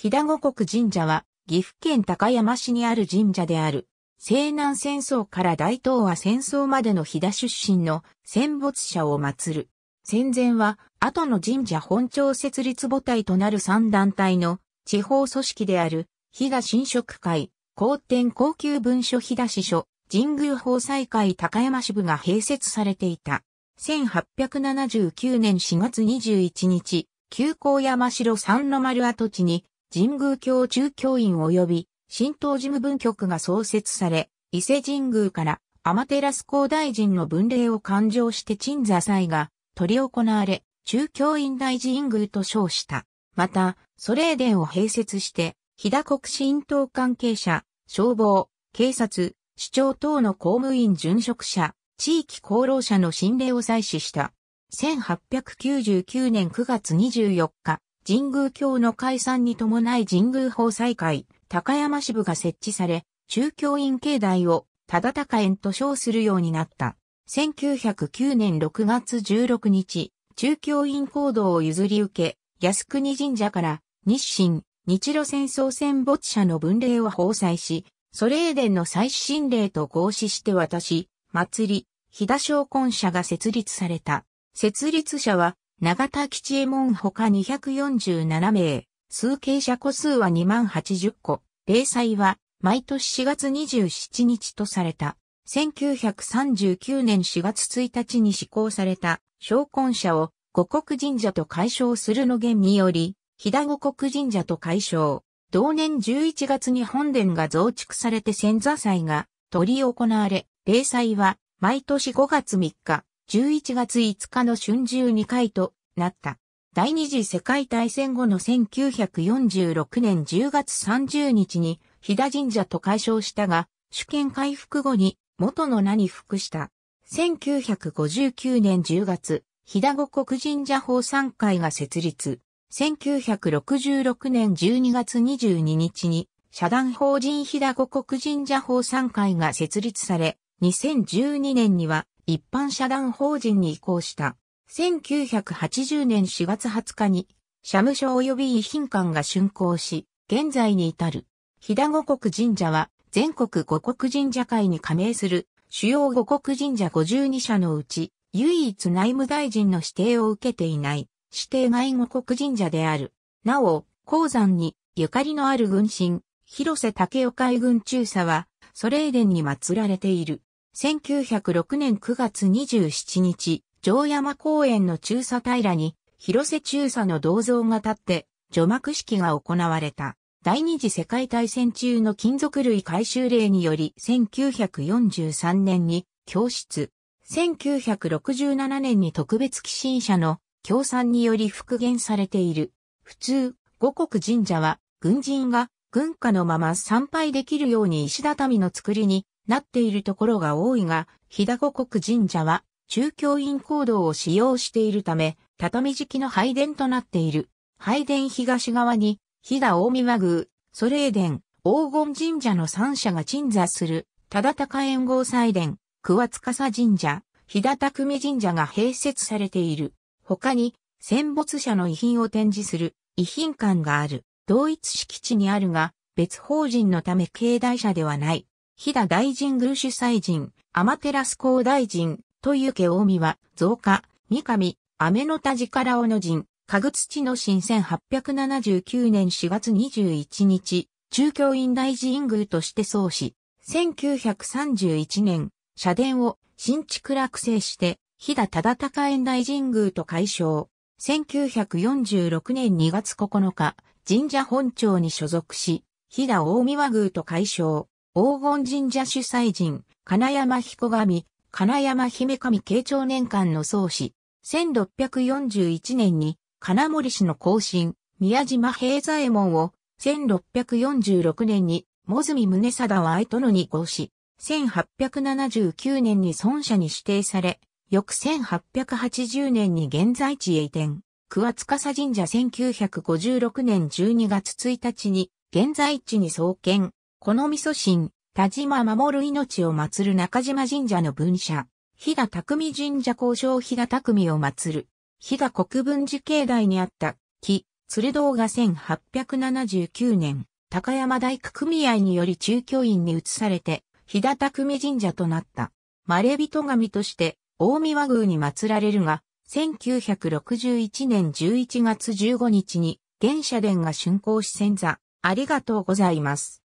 日田五国神社は、岐阜県高山市にある神社である。西南戦争から大東亜戦争までの日田出身の戦没者を祀る。戦前は、後の神社本庁設立母体となる三団体の地方組織である、日田神職会、皇天高級文書日田支所、神宮法祭会高山支部が併設されていた。1879年4月21日、旧高山城三の丸跡地に神宮教中教員及び神道事務分局が創設され、伊勢神宮から天照公大臣の分霊を勘定して鎮座祭が取り行われ、中教院大神宮と称した。また、ソレーデンを併設して、日田国神道関係者、消防、警察、市長等の公務員殉職者、地域功労者の心霊を採取した。1899年9月24日、神宮教の解散に伴い神宮法祭会、高山支部が設置され、中教院境内を、ただ高園と称するようになった。1909年6月16日、中教院行動を譲り受け、靖国神社から日清、日露戦争戦没者の分霊を奉祭し、ソレーデンの祭祀神霊と合祀して渡し、祭り、飛騨昇魂社が設立された。設立者は、長田吉右衛門他247名、数形者個数は2080個、例祭は毎年4月27日とされた。1939年4月1日に施行された、昇魂者を五国神社と解消するの言により、飛騨五国神社と解消。同年11月に本殿が増築されて仙座祭が取り行われ、例祭は毎年5月3日、11月5日の春秋2回となった。第二次世界大戦後の1946年10月30日に、飛騨神社と解消したが、主権回復後に元の名に服した。1959年10月、飛騨五国神社法参会が設立。1966年12月22日に、社団法人飛騨五国神社法参会が設立され、2012年には一般社団法人に移行した。1980年4月20日に、社務所及び遺品館が竣工し、現在に至る。飛騨五国神社は、全国五国神社会に加盟する、主要五国神社52社のうち、唯一内務大臣の指定を受けていない、指定外五国神社である。なお、鉱山に、ゆかりのある軍神、広瀬武雄海軍中佐は、ソレーデンに祀られている。1906年9月27日、城山公園の中佐平に、広瀬中佐の銅像が建って、除幕式が行われた。第二次世界大戦中の金属類回収令により1943年に教室、1967年に特別寄進者の協賛により復元されている。普通、五国神社は軍人が軍家のまま参拝できるように石畳の作りになっているところが多いが、日五国神社は中京院行動を使用しているため、畳敷きの拝殿となっている。拝殿東側に、日田大宮宮、ソレー殿、黄金神社の三社が鎮座する、忠高縁号祭殿、桑佐神社、日田匠神社が併設されている。他に、戦没者の遺品を展示する遺品館がある。同一敷地にあるが、別法人のため境内者ではない。飛騨大神宮主催人、天照高大臣、という家大見は、増加、三上、雨の田力尾の陣、かぐ土の新1879年4月21日、中京院大神宮として創始、1931年、社殿を新築落成して、飛騨忠高園大神宮と改称。1946年2月9日、神社本庁に所属し、飛騨大宮宮と改称。黄金神社主催人、金山彦神、金山姫神慶長年間の創始、1641年に金森氏の後進、宮島平左衛門を、1646年に、もずみ宗貞は愛殿に合し、1879年に孫社に指定され、翌1880年に現在地へ移転。桑塚神社1956年12月1日に現在地に創建、この味噌神、田島守る命を祀る中島神社の分社、日田匠神社交渉日田匠を祀る、日田国分寺境内にあった、木、鶴堂が1879年、高山大工組合により中教院に移されて、日田匠神社となった。まれびと神として、大見和宮に祀られるが、1961年11月15日に、現社殿が竣工し先座、ありがとうございます。